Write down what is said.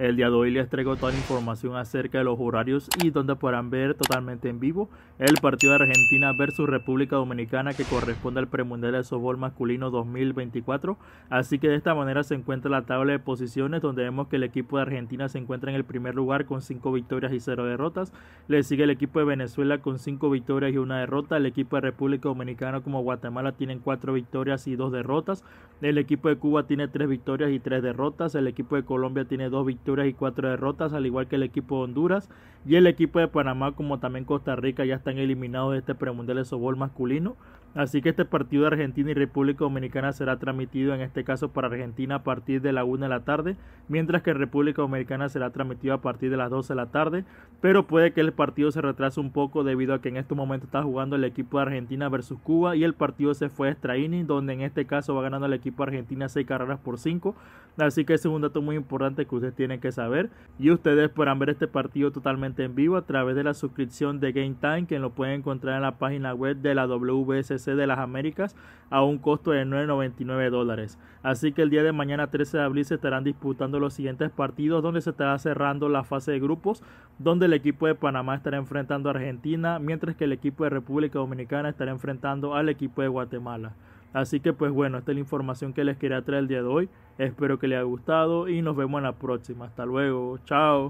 El día de hoy les traigo toda la información acerca de los horarios y donde podrán ver totalmente en vivo el partido de Argentina versus República Dominicana que corresponde al premundial de softball masculino 2024. Así que de esta manera se encuentra la tabla de posiciones donde vemos que el equipo de Argentina se encuentra en el primer lugar con 5 victorias y 0 derrotas. Le sigue el equipo de Venezuela con 5 victorias y 1 derrota. El equipo de República Dominicana como Guatemala tienen 4 victorias y 2 derrotas. El equipo de Cuba tiene 3 victorias y 3 derrotas. El equipo de Colombia tiene 2 victorias y cuatro derrotas, al igual que el equipo de Honduras y el equipo de Panamá, como también Costa Rica, ya están eliminados de este premundial de softball masculino. Así que este partido de Argentina y República Dominicana será transmitido en este caso para Argentina a partir de la 1 de la tarde, mientras que República Dominicana será transmitido a partir de las 12 de la tarde, pero puede que el partido se retrase un poco debido a que en este momento está jugando el equipo de Argentina versus Cuba y el partido se fue a extra donde en este caso va ganando el equipo de Argentina 6 carreras por cinco así que ese es un dato muy importante que ustedes tienen que saber. Y ustedes podrán ver este partido totalmente en vivo a través de la suscripción de Game Time, que lo pueden encontrar en la página web de la WSC de las Américas a un costo de 9.99 dólares. Así que el día de mañana 13 de abril se estarán disputando los siguientes partidos, donde se estará cerrando la fase de grupos, donde el equipo de Panamá estará enfrentando a Argentina, mientras que el equipo de República Dominicana estará enfrentando al equipo de Guatemala. Así que pues bueno, esta es la información que les quería traer el día de hoy. Espero que les haya gustado y nos vemos en la próxima. Hasta luego. Chao.